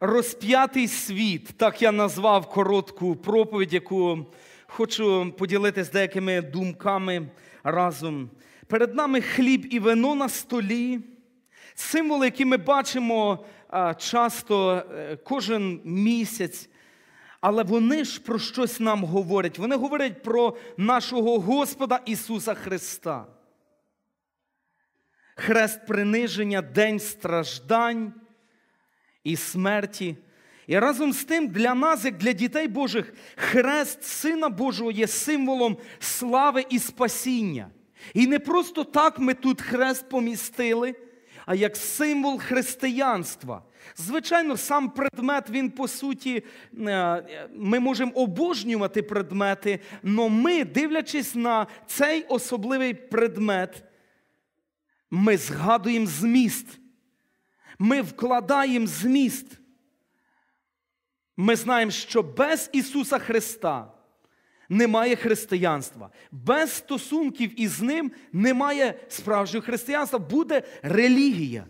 Розп'ятий світ, так я назвав коротку проповідь, яку хочу поділитися деякими думками разом. Перед нами хліб і вино на столі, символи, які ми бачимо часто е, кожен місяць, але вони ж про щось нам говорять. Вони говорять про нашого Господа Ісуса Христа. Хрест приниження, день страждань і смерті. І разом з тим для нас, як для дітей Божих, хрест Сина Божого є символом слави і спасіння. І не просто так ми тут хрест помістили а як символ християнства. Звичайно, сам предмет, він по суті, е, ми можемо обожнювати предмети, але ми, дивлячись на цей особливий предмет, ми згадуємо зміст, ми вкладаємо зміст. Ми знаємо, що без Ісуса Христа немає християнства. Без стосунків із ним немає справжнього християнства, буде релігія,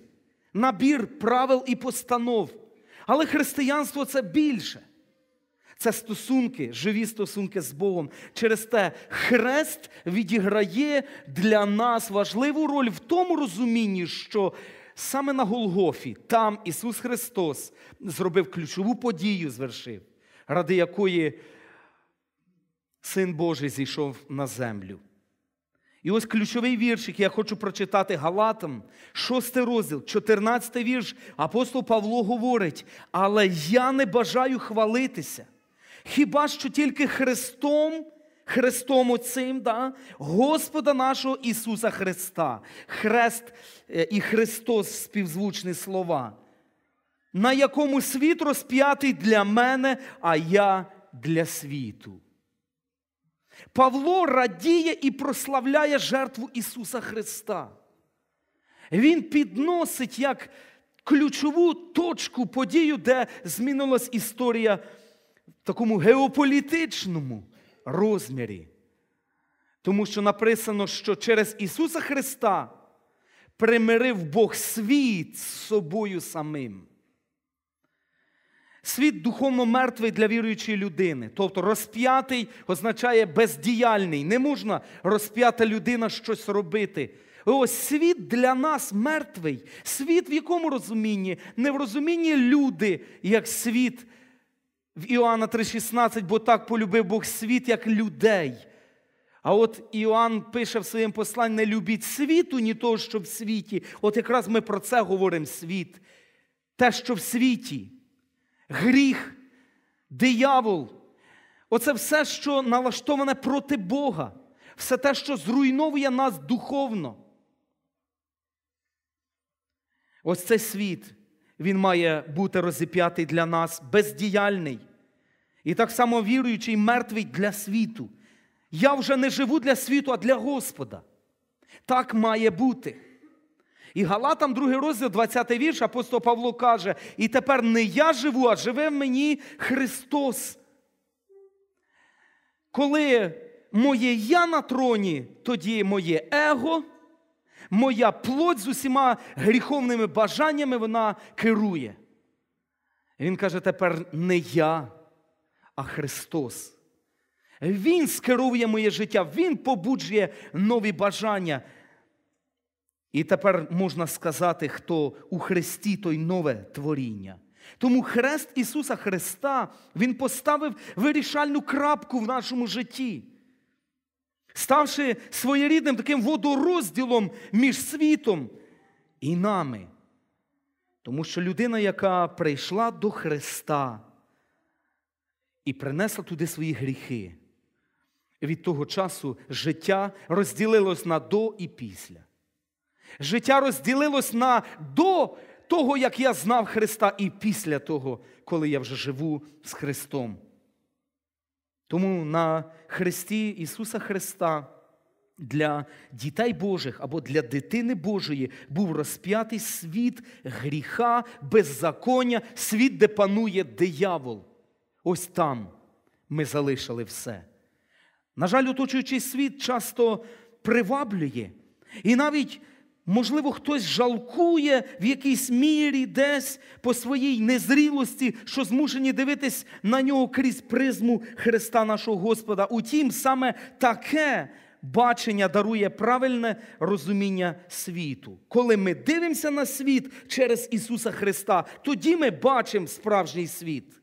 набір правил і постанов. Але християнство це більше. Це стосунки, живі стосунки з Богом. Через те хрест відіграє для нас важливу роль в тому розумінні, що саме на Голгофі там Ісус Христос зробив ключову подію, звершив, ради якої Син Божий зійшов на землю. І ось ключовий вірш, який я хочу прочитати Галатам, 6 розділ, 14 вірш, апостол Павло говорить, але я не бажаю хвалитися. Хіба що тільки Христом, Христом оцим, да, Господа нашого Ісуса Христа, Хрест е, і Христос співзвучні слова, на якому світ розп'ятий для мене, а я для світу. Павло радіє і прославляє жертву Ісуса Христа. Він підносить як ключову точку подію, де змінилась історія в такому геополітичному розмірі. Тому що написано, що через Ісуса Христа примирив Бог світ з собою самим. Світ духовно мертвий для віруючої людини. Тобто розп'ятий означає бездіяльний. Не можна розп'ята людина щось робити. Ось світ для нас мертвий. Світ в якому розумінні? Не в розумінні люди, як світ в Іоанна 3,16, бо так полюбив Бог світ, як людей. А от Іоанн пише в своєму посланні: не любіть світу, ні того, що в світі. От якраз ми про це говоримо світ. Те, що в світі гріх, диявол. Оце все, що налаштоване проти Бога, все те, що зруйновує нас духовно. Ось цей світ, він має бути розіп'ятий для нас, бездіяльний. І так само віруючий, мертвий для світу. Я вже не живу для світу, а для Господа. Так має бути. І Галатам, 2 розділ, 20 вірш, апостол Павло каже, і тепер не я живу, а живе в мені Христос. Коли моє я на троні, тоді моє его, моя плоть з усіма гріховними бажаннями вона керує. Він каже, тепер не я, а Христос. Він скерує моє життя, Він побуджує нові бажання. І тепер можна сказати, хто у Христі, той нове творіння. Тому хрест Ісуса Христа Він поставив вирішальну крапку в нашому житті, ставши своєрідним таким водорозділом між світом і нами. Тому що людина, яка прийшла до Христа і принесла туди свої гріхи, від того часу життя розділилось на до і після. Життя розділилось на до того, як я знав Христа, і після того, коли я вже живу з Христом. Тому на Христі Ісуса Христа для дітей Божих або для дитини Божої був розп'ятий світ гріха, беззаконня, світ, де панує диявол. Ось там ми залишили все. На жаль, оточуючий світ часто приваблює. І навіть Можливо, хтось жалкує в якійсь мірі десь по своїй незрілості, що змушені дивитись на нього крізь призму Христа нашого Господа. Утім, саме таке бачення дарує правильне розуміння світу. Коли ми дивимося на світ через Ісуса Христа, тоді ми бачимо справжній світ.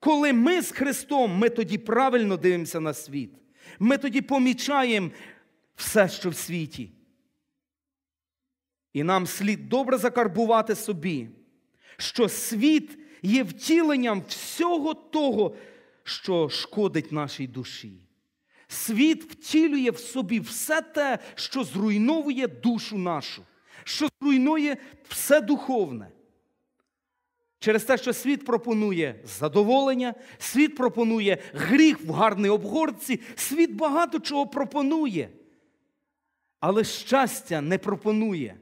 Коли ми з Христом, ми тоді правильно дивимося на світ, ми тоді помічаємо все, що в світі. І нам слід добре закарбувати собі, що світ є втіленням всього того, що шкодить нашій душі. Світ втілює в собі все те, що зруйновує душу нашу, що зруйнує все духовне. Через те, що світ пропонує задоволення, світ пропонує гріх в гарній обгорці, світ багато чого пропонує. Але щастя не пропонує.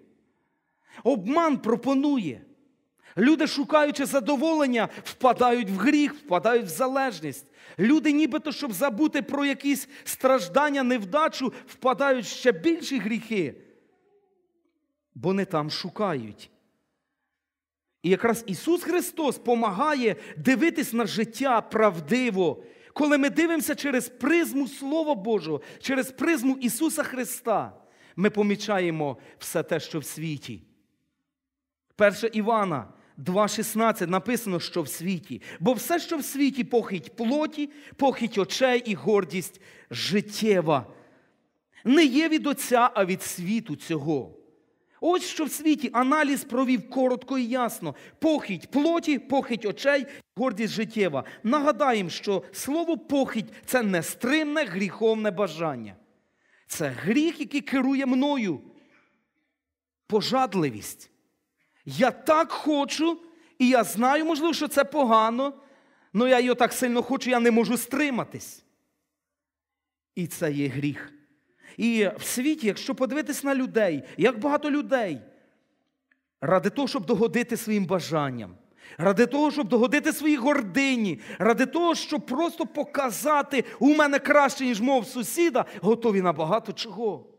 Обман пропонує. Люди, шукаючи задоволення, впадають в гріх, впадають в залежність. Люди, нібито, щоб забути про якісь страждання, невдачу, впадають в ще більші гріхи, бо не там шукають. І якраз Ісус Христос помагає дивитись на життя правдиво, коли ми дивимося через призму Слова Божого, через призму Ісуса Христа, ми помічаємо все те, що в світі. 1 Івана 2,16 написано, що в світі. Бо все, що в світі, похить плоті, похить очей і гордість життєва, не є від Отця, а від світу цього. Ось що в світі аналіз провів коротко і ясно. Похідь плоті, похить очей, гордість життєва. Нагадаємо, що слово похідь це нестримне гріховне бажання. Це гріх, який керує мною. Пожадливість. Я так хочу, і я знаю, можливо, що це погано, але я його так сильно хочу, я не можу стриматись. І це є гріх. І в світі, якщо подивитись на людей, як багато людей, ради того, щоб догодити своїм бажанням, ради того, щоб догодити своїй гордині, ради того, щоб просто показати, у мене краще, ніж мов сусіда, готові на багато чого.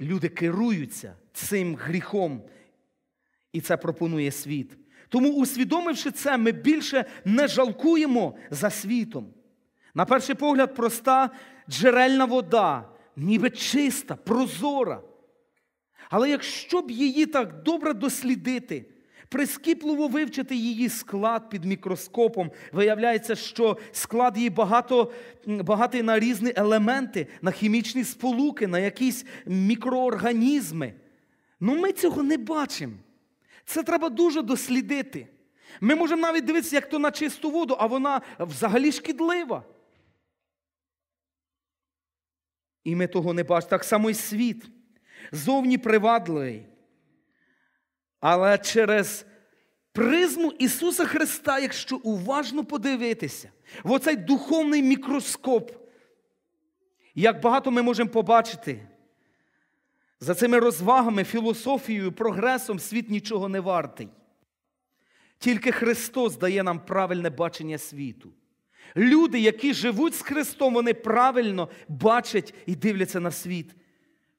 люди керуються цим гріхом, і це пропонує світ. Тому, усвідомивши це, ми більше не жалкуємо за світом. На перший погляд, проста джерельна вода, ніби чиста, прозора. Але якщо б її так добре дослідити, прискіпливо вивчити її склад під мікроскопом. Виявляється, що склад її багато, багатий на різні елементи, на хімічні сполуки, на якісь мікроорганізми. Ну ми цього не бачимо. Це треба дуже дослідити. Ми можемо навіть дивитися, як то на чисту воду, а вона взагалі шкідлива. І ми того не бачимо. Так само і світ. Зовні привадливий, але через призму Ісуса Христа, якщо уважно подивитися, в оцей духовний мікроскоп, як багато ми можемо побачити, за цими розвагами, філософією, прогресом світ нічого не вартий. Тільки Христос дає нам правильне бачення світу. Люди, які живуть з Христом, вони правильно бачать і дивляться на світ.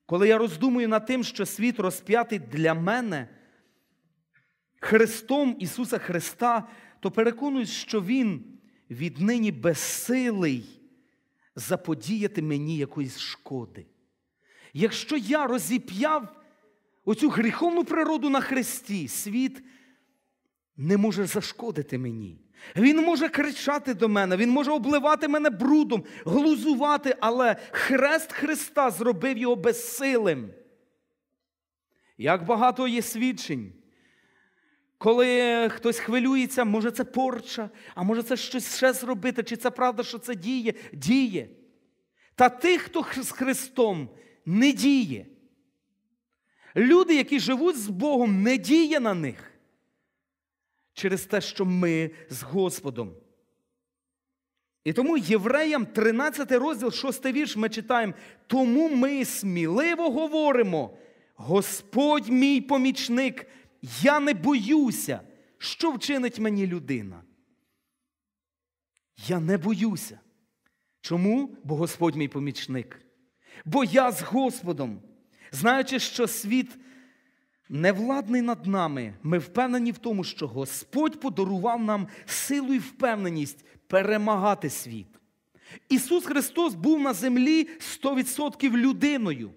Коли я роздумую над тим, що світ розп'ятий для мене. Христом Ісуса Христа, то переконуюсь, що Він віднині безсилий заподіяти мені якоїсь шкоди. Якщо я розіп'яв оцю гріховну природу на Христі, світ не може зашкодити мені. Він може кричати до мене, він може обливати мене брудом, глузувати, але хрест Христа зробив його безсилим. Як багато є свідчень коли хтось хвилюється, може це порча, а може це щось ще зробити, чи це правда, що це діє? Діє. Та тих, хто з Христом не діє. Люди, які живуть з Богом, не діє на них через те, що ми з Господом. І тому євреям 13 розділ, 6 вірш, ми читаємо, тому ми сміливо говоримо: Господь мій помічник я не боюся, що вчинить мені людина. Я не боюся. Чому? Бо Господь мій помічник. Бо я з Господом, знаючи, що світ невладний над нами, ми впевнені в тому, що Господь подарував нам силу і впевненість перемагати світ. Ісус Христос був на землі 100% людиною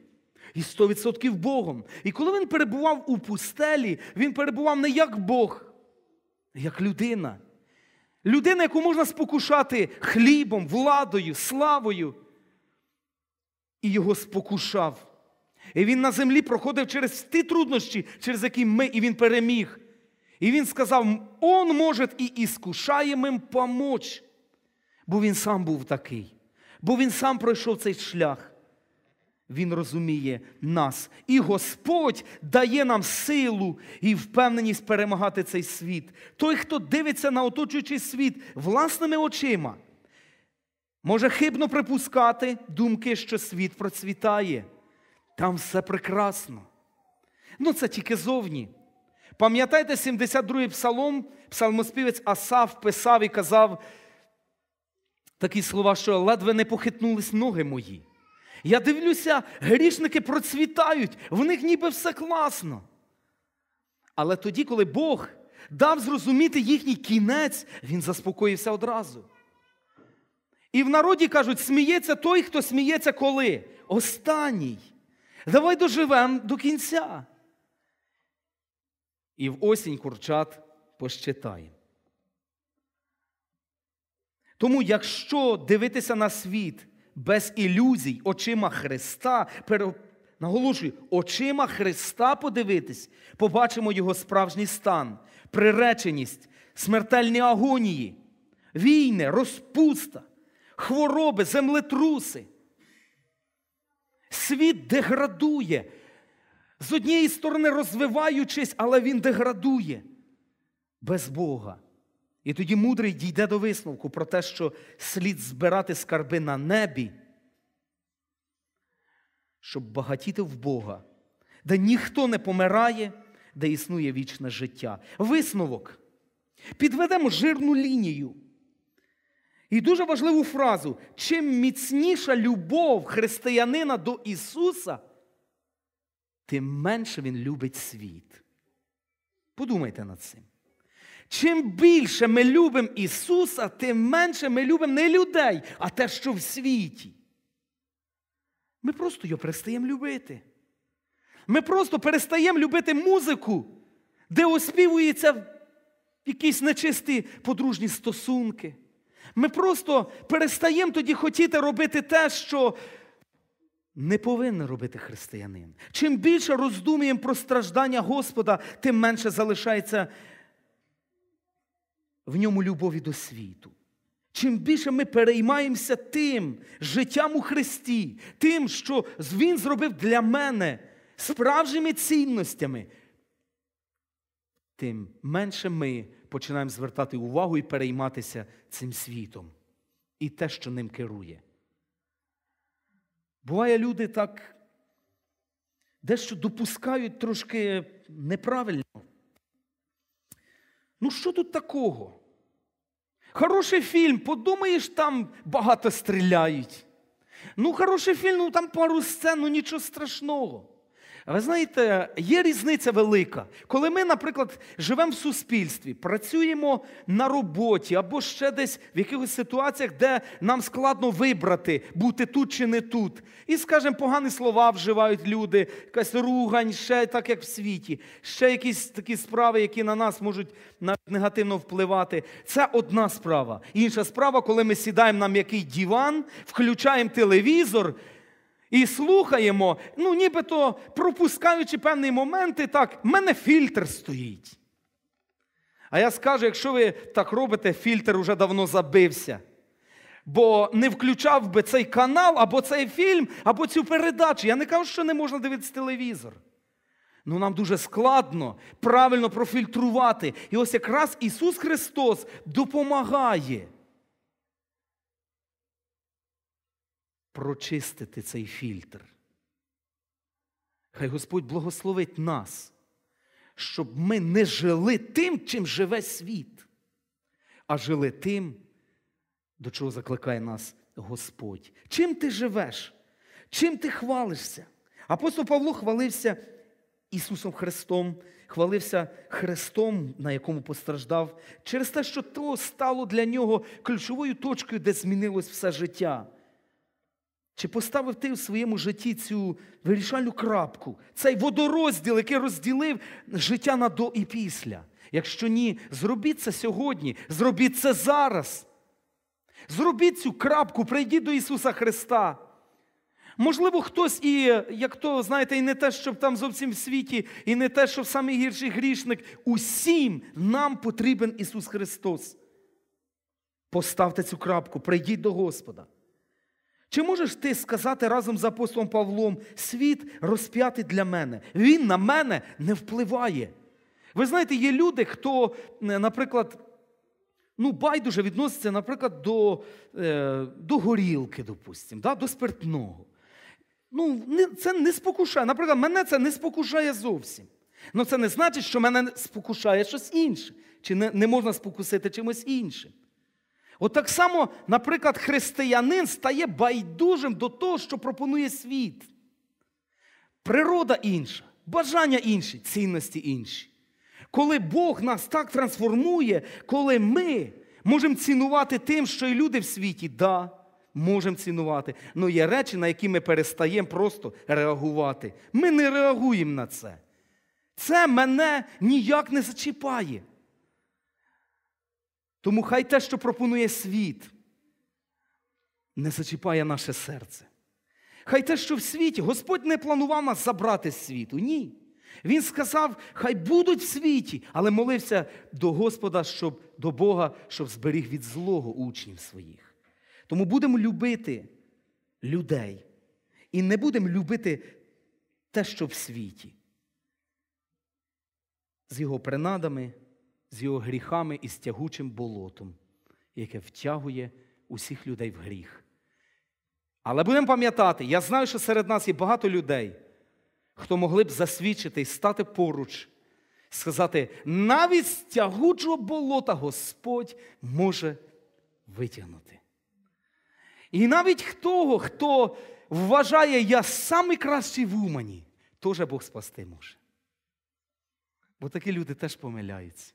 і 100% Богом. І коли він перебував у пустелі, він перебував не як Бог, а як людина. Людина, яку можна спокушати хлібом, владою, славою. І його спокушав. І він на землі проходив через ті труднощі, через які ми, і він переміг. І він сказав: Он може і іскушаємим помочь. Бо він сам був такий, бо він сам пройшов цей шлях. Він розуміє нас. І Господь дає нам силу і впевненість перемагати цей світ. Той, хто дивиться на оточуючий світ власними очима, може хибно припускати думки, що світ процвітає. Там все прекрасно. Ну, це тільки зовні. Пам'ятаєте, 72-й псалом, псалмоспівець Асав писав і казав такі слова, що ледве не похитнулись ноги мої. Я дивлюся, грішники процвітають, в них ніби все класно. Але тоді, коли Бог дав зрозуміти їхній кінець, він заспокоївся одразу. І в народі кажуть, сміється той, хто сміється коли? Останній. Давай доживемо до кінця. І в осінь курчат пощитає. Тому, якщо дивитися на світ без ілюзій, очима Христа, наголошую, очима Христа подивитись, побачимо Його справжній стан, приреченість, смертельні агонії, війни, розпуста, хвороби, землетруси. Світ деградує. З однієї сторони розвиваючись, але він деградує без Бога. І тоді мудрий дійде до висновку про те, що слід збирати скарби на небі, щоб багатіти в Бога, де ніхто не помирає, де існує вічне життя. Висновок. Підведемо жирну лінію. І дуже важливу фразу: чим міцніша любов християнина до Ісуса, тим менше Він любить світ. Подумайте над цим. Чим більше ми любимо Ісуса, тим менше ми любимо не людей, а те, що в світі. Ми просто його перестаємо любити. Ми просто перестаємо любити музику, де оспівуються якісь нечисті подружні стосунки. Ми просто перестаємо тоді хотіти робити те, що не повинен робити християнин. Чим більше роздумуємо про страждання Господа, тим менше залишається в ньому любові до світу. Чим більше ми переймаємося тим життям у Христі, тим, що Він зробив для мене справжніми цінностями, тим менше ми починаємо звертати увагу і перейматися цим світом і те, що ним керує. Буває, люди так дещо допускають трошки неправильно. Ну що тут такого? Хороший фільм, подумаєш, там багато стріляють. Ну, хороший фільм, ну там пару сцен, ну нічого страшного. Ви знаєте, є різниця велика. Коли ми, наприклад, живемо в суспільстві, працюємо на роботі або ще десь в якихось ситуаціях, де нам складно вибрати, бути тут чи не тут. І, скажімо, погані слова вживають люди, якась ругань, ще так як в світі, ще якісь такі справи, які на нас можуть негативно впливати. Це одна справа. Інша справа, коли ми сідаємо на м'який диван, включаємо телевізор і слухаємо, ну нібито пропускаючи певні моменти, так, в мене фільтр стоїть. А я скажу, якщо ви так робите, фільтр уже давно забився. Бо не включав би цей канал, або цей фільм, або цю передачу. Я не кажу, що не можна дивитися телевізор. Ну нам дуже складно правильно профільтрувати. І ось якраз Ісус Христос допомагає. прочистити цей фільтр. Хай Господь благословить нас, щоб ми не жили тим, чим живе світ, а жили тим, до чого закликає нас Господь. Чим ти живеш? Чим ти хвалишся? Апостол Павло хвалився Ісусом Христом, хвалився Христом, на якому постраждав, через те, що то стало для нього ключовою точкою, де змінилось все життя. Чи поставив ти в своєму житті цю вирішальну крапку, цей водорозділ, який розділив життя на до і після? Якщо ні, зробіть це сьогодні, зробіть це зараз. Зробіть цю крапку, прийдіть до Ісуса Христа. Можливо, хтось і, як то, знаєте, і не те, що там зовсім в світі, і не те, що самий гірший грішник. Усім нам потрібен Ісус Христос. Поставте цю крапку, прийдіть до Господа. Чи можеш ти сказати разом з апостолом Павлом, світ розп'ятий для мене? Він на мене не впливає. Ви знаєте, є люди, хто, е, наприклад, ну, байдуже відноситься, наприклад, до е, до горілки, допустим, да, до спиртного. Ну, Це не спокушає. Наприклад, мене це не спокушає зовсім. Ну, це не значить, що мене спокушає щось інше, чи не, не можна спокусити чимось іншим. От так само, наприклад, християнин стає байдужим до того, що пропонує світ. Природа інша, бажання інші, цінності інші. Коли Бог нас так трансформує, коли ми можемо цінувати тим, що і люди в світі, да, можемо цінувати. але ну, є речі, на які ми перестаємо просто реагувати. Ми не реагуємо на це. Це мене ніяк не зачіпає. Тому хай те, що пропонує світ, не зачіпає наше серце. Хай те, що в світі, Господь не планував нас забрати з світу. Ні. Він сказав, хай будуть в світі, але молився до Господа, щоб до Бога, щоб зберіг від злого учнів своїх. Тому будемо любити людей і не будемо любити те, що в світі, з його принадами з його гріхами і з тягучим болотом, яке втягує усіх людей в гріх. Але будемо пам'ятати, я знаю, що серед нас є багато людей, хто могли б засвідчити і стати поруч, сказати, навіть з тягучого болота Господь може витягнути. І навіть того, хто вважає, я самий кращий в Умані, теж Бог спасти може. Бо такі люди теж помиляються.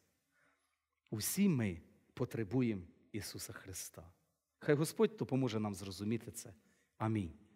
Усі ми потребуємо Ісуса Христа. Хай Господь допоможе нам зрозуміти це. Амінь.